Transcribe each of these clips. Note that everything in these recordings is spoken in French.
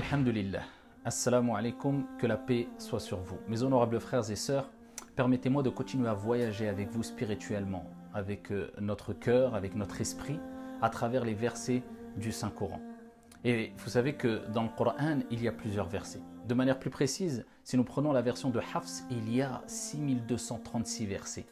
Alhamdulillah. Assalamu alaikum, que la paix soit sur vous. Mes honorables frères et sœurs, permettez-moi de continuer à voyager avec vous spirituellement, avec euh, notre cœur, avec notre esprit, à travers les versets du Saint-Coran. Et vous savez que dans le Coran, il y a plusieurs versets. De manière plus précise, si nous prenons la version de Hafs, il y a 6236 versets.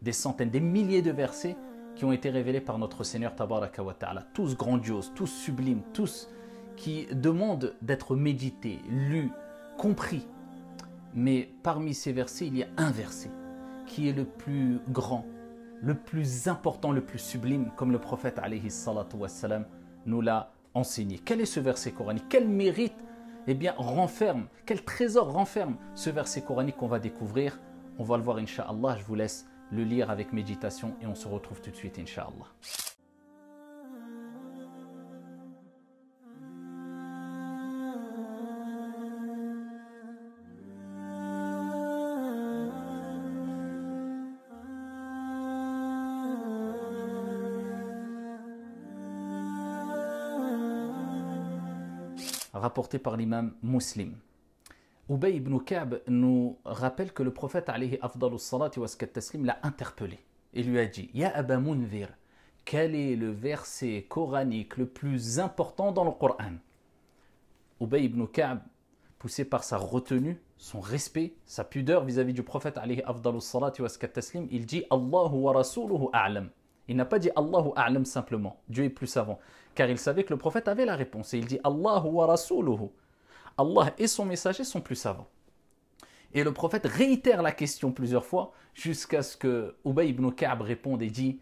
Des centaines, des milliers de versets qui ont été révélés par notre Seigneur Tabaraka wa Ta'ala. Tous grandioses, tous sublimes, tous qui demande d'être médité, lu, compris. Mais parmi ces versets, il y a un verset qui est le plus grand, le plus important, le plus sublime, comme le prophète alayhi wassalam, nous l'a enseigné. Quel est ce verset coranique Quel mérite eh bien, renferme, quel trésor renferme ce verset coranique qu'on va découvrir On va le voir, Inch'Allah. Je vous laisse le lire avec méditation et on se retrouve tout de suite, inshallah rapporté par l'imam muslim. Ubay ibn Ka'b nous rappelle que le prophète alayhi l'a interpellé et lui a dit Ya Aba Munvir, quel est le verset coranique le plus important dans le Coran Ubay ibn Ka'b, poussé par sa retenue, son respect, sa pudeur vis-à-vis du prophète alayhi il dit Allahu wa rasuluhu a'lam. Il n'a pas dit Allahu a'lam simplement, Dieu est plus savant car il savait que le prophète avait la réponse. Et il dit Allah wa rasuluhu. Allah et son messager sont plus savants. Et le prophète réitère la question plusieurs fois jusqu'à ce que Ubay ibn Ka'b réponde et dit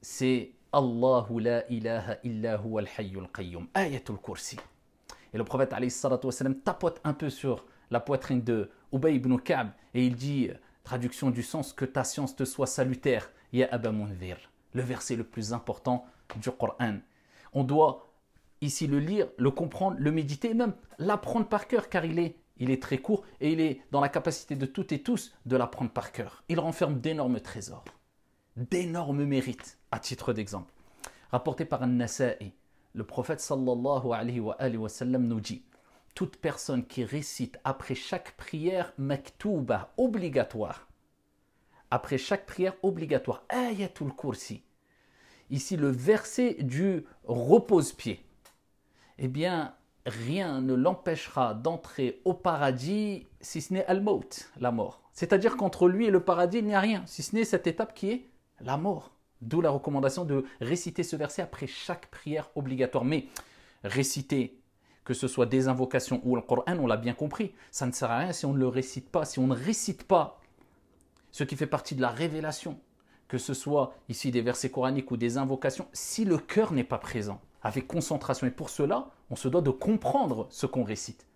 C'est Allah la ilaha illa huwa al-hayyul qayyum, ayatul kursi. Et le prophète والسلام, tapote un peu sur la poitrine de Ubay ibn Ka'b et il dit Traduction du sens, que ta science te soit salutaire, ya Abba Le verset le plus important du Coran. On doit ici le lire, le comprendre, le méditer même l'apprendre par cœur car il est, il est très court et il est dans la capacité de toutes et tous de l'apprendre par cœur. Il renferme d'énormes trésors, d'énormes mérites à titre d'exemple. Rapporté par An-Nasa'i, le prophète sallallahu alayhi wa, alayhi wa sallam nous dit toute personne qui récite après chaque prière maktouba obligatoire, après chaque prière obligatoire, ayatul kursi, ici le verset du repose-pied, eh bien, rien ne l'empêchera d'entrer au paradis si ce n'est al-maut, la mort. C'est-à-dire qu'entre lui et le paradis, il n'y a rien, si ce n'est cette étape qui est la mort. D'où la recommandation de réciter ce verset après chaque prière obligatoire. Mais réciter, que ce soit des invocations ou le Coran, on l'a bien compris, ça ne sert à rien si on ne le récite pas, si on ne récite pas ce qui fait partie de la révélation, que ce soit ici des versets coraniques ou des invocations, si le cœur n'est pas présent, avec concentration. Et pour cela, on se doit de comprendre ce qu'on récite.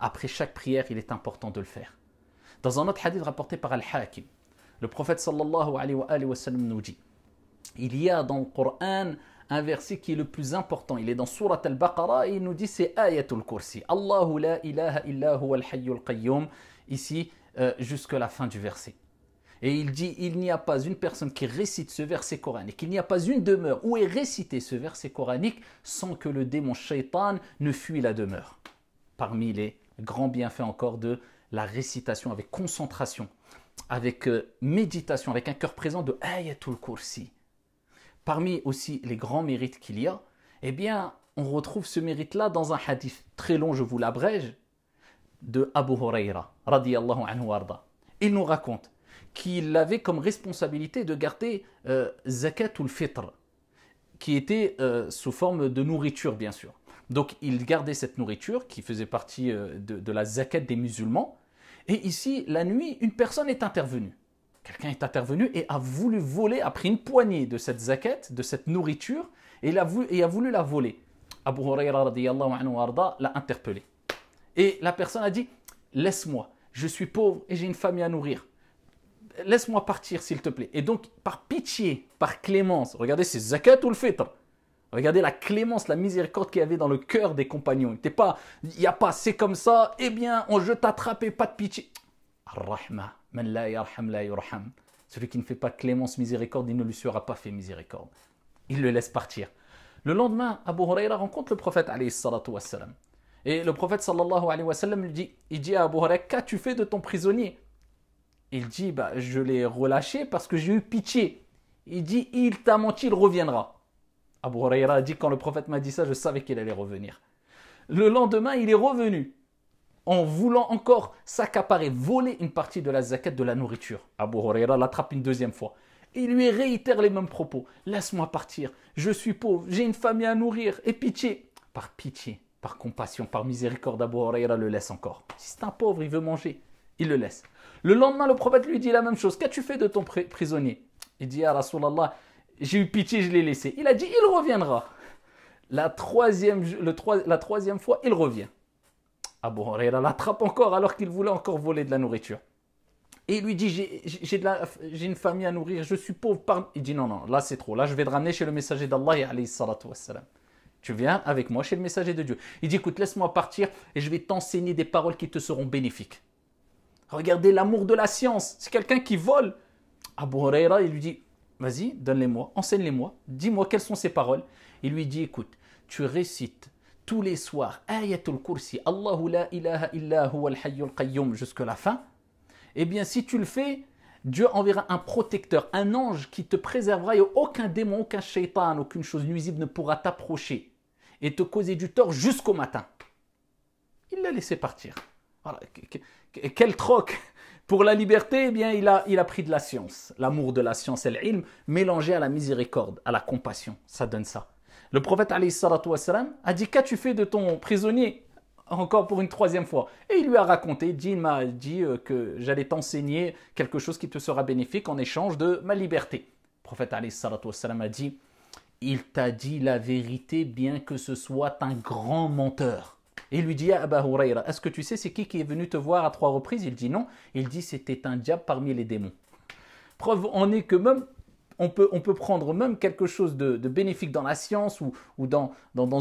Après chaque prière, il est important de le faire. Dans un autre hadith rapporté par Al-Hakim, le prophète sallallahu alayhi wa, sallam nous dit Il y a dans le Coran un verset qui est le plus important. Il est dans Surat Al-Baqarah et il nous dit c'est Ayatul Kursi. Allahu la ilaha illa huwa al-hayyul qayyum. Ici, euh, jusqu'à la fin du verset. Et il dit, il n'y a pas une personne qui récite ce verset coranique, il n'y a pas une demeure où est récité ce verset coranique sans que le démon shaitan ne fuit la demeure. Parmi les grands bienfaits encore de la récitation avec concentration, avec euh, méditation, avec un cœur présent de Ayatul Kursi. Parmi aussi les grands mérites qu'il y a, eh bien, on retrouve ce mérite-là dans un hadith très long, je vous l'abrège, de Abu Huraira, anhu Il nous raconte qu'il avait comme responsabilité de garder euh, zakat ou le fitr, qui était euh, sous forme de nourriture, bien sûr. Donc il gardait cette nourriture qui faisait partie euh, de, la zakat des musulmans. Et ici, la nuit, une personne est intervenue. Quelqu'un est intervenu et a voulu voler, a pris une poignée de cette zakat, de cette nourriture, et, a, voulu, et a voulu la voler. Abu Huraira l'a interpellé. Et la personne a dit, laisse-moi, je suis pauvre et j'ai une famille à nourrir laisse-moi partir s'il te plaît. Et donc, par pitié, par clémence, regardez, ces zakat ou le fait. Regardez la clémence, la miséricorde qu'il y avait dans le cœur des compagnons. Il pas, il n'y a pas, c'est comme ça, eh bien, on, je t'attrape pas de pitié. Ar-Rahma, man la yarham la Celui qui ne fait pas clémence, miséricorde, il ne lui sera pas fait miséricorde. Il le laisse partir. Le lendemain, Abu Huraira rencontre le prophète alayhi Et le prophète sallallahu alayhi wa sallam lui dit, il dit à Abu Huraira, qu'as-tu fait de ton prisonnier il dit, bah, je l'ai relâché parce que j'ai eu pitié. Il dit, il t'a menti, il reviendra. Abu Huraira dit, quand le prophète m'a dit ça, je savais qu'il allait revenir. Le lendemain, il est revenu en voulant encore s'accaparer, voler une partie de la zakat de la nourriture. Abu Huraira l'attrape une deuxième fois. Il lui réitère les mêmes propos. Laisse-moi partir, je suis pauvre, j'ai une famille à nourrir, et pitié. Par pitié, par compassion, par miséricorde, Abu Huraira le laisse encore. Si c'est un pauvre, il veut manger il le laisse. Le lendemain, le prophète lui dit la même chose. Qu'as-tu fait de ton prisonnier Il dit, à Rasulallah, j'ai eu pitié, je l'ai laissé. Il a dit, il reviendra. La troisième, le, la troisième fois, il revient. Abu Huraira l'attrape encore alors qu'il voulait encore voler de la nourriture. Et il lui dit, j'ai une famille à nourrir, je suis pauvre. Il dit, non, non, là c'est trop, là je vais te ramener chez le messager d'Allah, tu viens avec moi chez le messager de Dieu. Il dit, écoute, laisse-moi partir et je vais t'enseigner des paroles qui te seront bénéfiques. Regardez l'amour de la science. C'est quelqu'un qui vole. Abu Huraira, il lui dit Vas-y, donne-les-moi, enseigne-les-moi, dis-moi quelles sont ses paroles. Il lui dit Écoute, tu récites tous les soirs Ayatul Kursi, Allahu la ilaha illa huwa al qayyum jusqu'à la fin. Eh bien, si tu le fais, Dieu enverra un protecteur, un ange qui te préservera et aucun démon, aucun shaitan, aucune chose nuisible ne pourra t'approcher et te causer du tort jusqu'au matin. Il l'a laissé partir. Quel troc Pour la liberté, eh bien, il a, pris de la science, l'amour de la science et l'ilm, mélangé à la miséricorde, à la compassion. Ça donne ça. Le prophète a dit Qu'as-tu fait de ton prisonnier Encore pour une troisième fois. Et il lui a raconté Il m'a dit euh, que j'allais t'enseigner quelque chose qui te sera bénéfique en échange de ma liberté. Le prophète wassalam, a dit Il t'a dit la vérité, bien que ce soit un grand menteur. Et il lui dit à Abba est-ce que tu sais c'est qui qui est venu te voir à trois reprises Il dit non. Il dit c'était un diable parmi les démons. Preuve en est que même, on peut, prendre même quelque chose de, bénéfique dans la science ou, dans,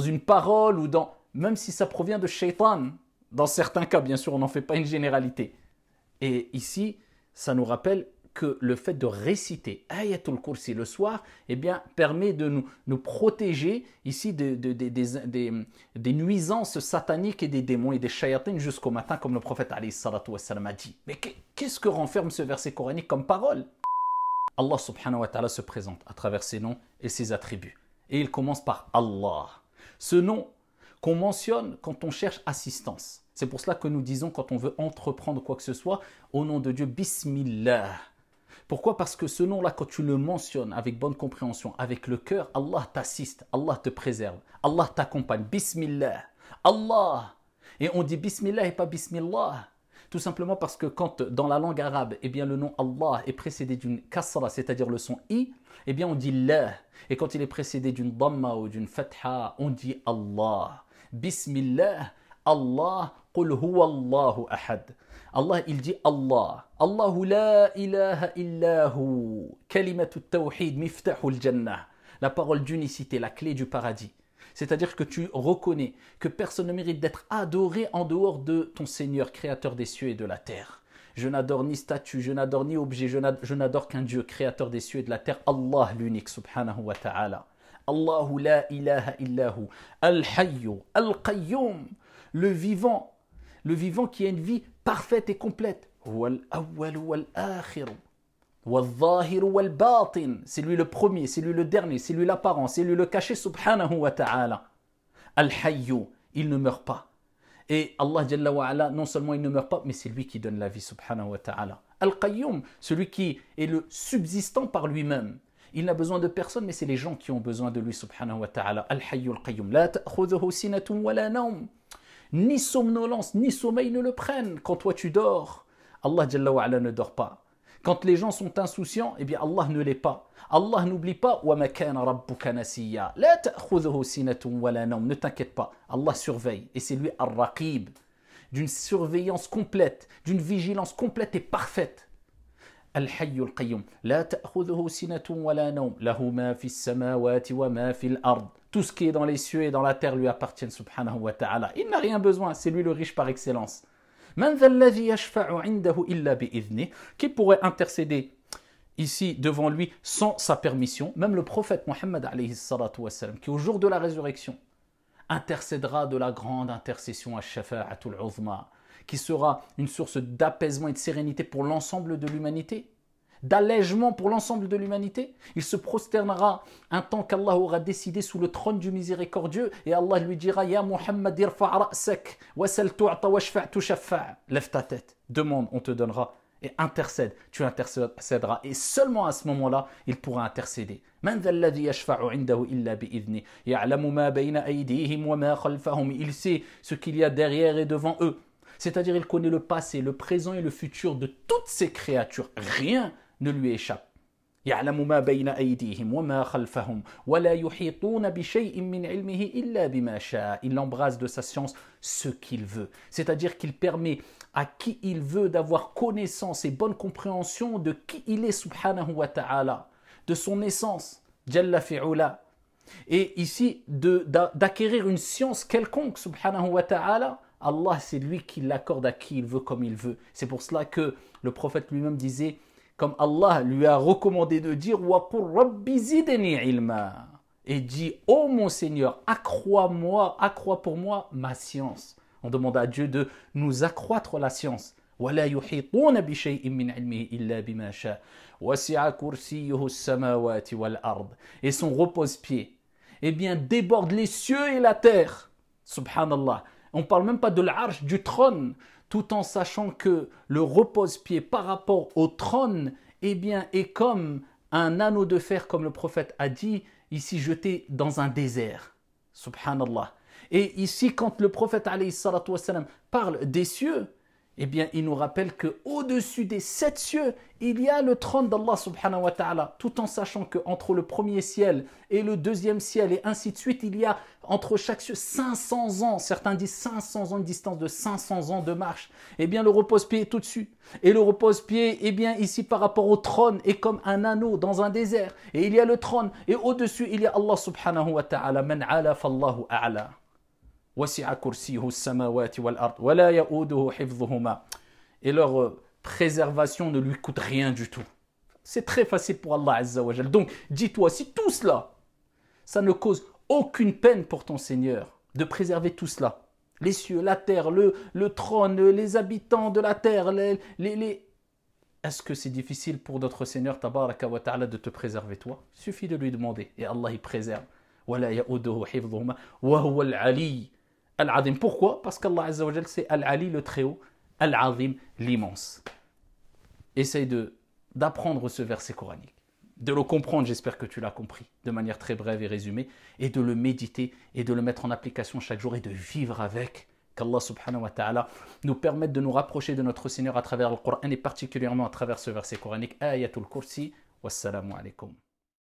une parole ou dans, même si ça provient de shaitan. Dans certains cas, bien sûr, on n'en fait pas une généralité. Et ici, ça nous rappelle que le fait de réciter Ayatul Kursi le soir, eh bien, permet de nous, protéger ici des, nuisances sataniques et des démons et des shayatines jusqu'au matin, comme le prophète Ali a dit. Mais qu'est-ce que renferme ce verset coranique comme parole Allah subhanahu wa ta'ala se présente à travers ses noms et ses attributs. Et il commence par Allah. Ce nom qu'on mentionne quand on cherche assistance. C'est pour cela que nous disons quand on veut entreprendre quoi que ce soit, au nom de Dieu, Bismillah. Pourquoi Parce que ce nom-là, quand tu le mentionnes avec bonne compréhension, avec le cœur, Allah t'assiste, Allah te préserve, Allah t'accompagne. Bismillah, Allah. Et on dit Bismillah et pas Bismillah. Tout simplement parce que quand dans la langue arabe, eh bien, le nom Allah est précédé d'une kasra, c'est-à-dire le son i, eh bien, on dit la. Et quand il est précédé d'une dhamma ou d'une fatha, on dit Allah. Bismillah, Allah, qul huwa Allahu Allah, il dit Allah. Allahu la ilaha illahu. jannah. La parole d'unicité, la clé du paradis. C'est-à-dire que tu reconnais que personne ne mérite d'être adoré en dehors de ton Seigneur, créateur des cieux et de la terre. Je n'adore ni statue, je n'adore ni objet, je n'adore qu'un Dieu, créateur des cieux et de la terre, Allah l'unique, subhanahu wa ta'ala. Allahu la ilaha illahu, al-hayyu, al-qayyum le vivant, le vivant qui a une vie parfaite et complète. C'est lui le premier, c'est lui le dernier, c'est lui l'apparent, c'est lui le caché, subhanahu wa ta'ala. Al-Hayyu, il ne meurt pas. Et Allah ala, non seulement il ne meurt pas, mais c'est lui qui donne la vie, subhanahu wa ta'ala. Al-Qayyum, celui qui est le subsistant par lui-même. Il n'a besoin de personne, mais c'est les gens qui ont besoin de lui, subhanahu wa ta'ala. Al-Hayyu al-Qayyum, la ta'khudhuhu sinatun wa la ni somnolence, ni sommeil ne le prennent. Quand toi tu dors, Allah ne dort pas. Quand les gens sont insouciants, eh bien Allah ne l'est pas. Allah n'oublie pas Ne t'inquiète pas, Allah surveille et c'est lui Ar-Raqib. D'une surveillance complète, d'une vigilance complète et parfaite. Tout ce qui est dans les cieux et dans la terre lui appartient subhanahu wa ta'ala. Il n'a rien besoin, c'est lui le riche par excellence. Qui pourrait intercéder ici devant lui sans sa permission Même le prophète Mohammed qui au jour de la résurrection intercédera de la grande intercession à Shafa'atul Uzma qui sera une source d'apaisement et de sérénité pour l'ensemble de l'humanité, d'allègement pour l'ensemble de l'humanité. Il se prosternera un temps qu'Allah aura décidé sous le trône du miséricordieux et Allah lui dira Ya Muhammad, Lève ta tête, demande, on te donnera et intercède. Tu intercéderas. Et seulement à ce moment-là, il pourra intercéder. Il sait ce qu'il y a derrière et devant eux. C'est-à-dire il connaît le passé, le présent et le futur de toutes ces créatures. Rien ne lui échappe. Il embrasse de sa science ce qu'il veut. C'est-à-dire qu'il permet à qui il veut d'avoir connaissance et bonne compréhension de qui il est subhanahu wa ta'ala, de son essence, jalla et ici d'acquérir une science quelconque subhanahu wa ta'ala, Allah, c'est lui qui l'accorde à qui il veut, comme il veut. C'est pour cela que le prophète lui-même disait, comme Allah lui a recommandé de dire, ilma. Et dit, ô oh mon Seigneur, accrois-moi, accrois pour moi ma science. On demande à Dieu de nous accroître la science. et son repose-pied eh bien déborde les cieux et la terre Subhanallah. On ne parle même pas de l'arche du trône, tout en sachant que le repose-pied par rapport au trône, eh bien, est comme un anneau de fer, comme le prophète a dit, ici jeté dans un désert. Subhanallah. Et ici, quand le prophète parle des cieux, eh bien, il nous rappelle que au-dessus des sept cieux, il y a le trône d'Allah subhanahu wa ta'ala, tout en sachant que entre le premier ciel et le deuxième ciel et ainsi de suite, il y a entre chaque cieux 500 ans, certains disent 500 ans, une distance de 500 ans de marche. Eh bien, le repose-pied est tout dessus Et le repose-pied, eh bien, ici par rapport au trône, est comme un anneau dans un désert. Et il y a le trône, et au-dessus, il y a Allah subhanahu wa ta'ala, man ala fallahu a'la et leur euh, préservation ne lui coûte rien du tout. C'est très facile pour Allah Azza wa Donc dis-toi si tout cela ça ne cause aucune peine pour ton Seigneur de préserver tout cela. Les cieux, la terre, le, trône, les habitants de la terre, les, les, Est-ce que c'est difficile pour notre Seigneur tabaraka wa ta'ala de te préserver toi Il Suffit de lui demander et Allah il préserve. ولا wa huwa Al-Azim. Pourquoi Parce qu'Allah Azzawajal, c'est Al-Ali, le Très-Haut, Al-Azim, l'immense. Essaye d'apprendre ce verset coranique, de le comprendre, j'espère que tu l'as compris, de manière très brève et résumée, et de le méditer, et de le mettre en application chaque jour, et de vivre avec. Qu'Allah subhanahu wa ta'ala nous permette de nous rapprocher de notre Seigneur à travers le Coran, et particulièrement à travers ce verset coranique, Ayatul Kursi, wassalamu alaikum.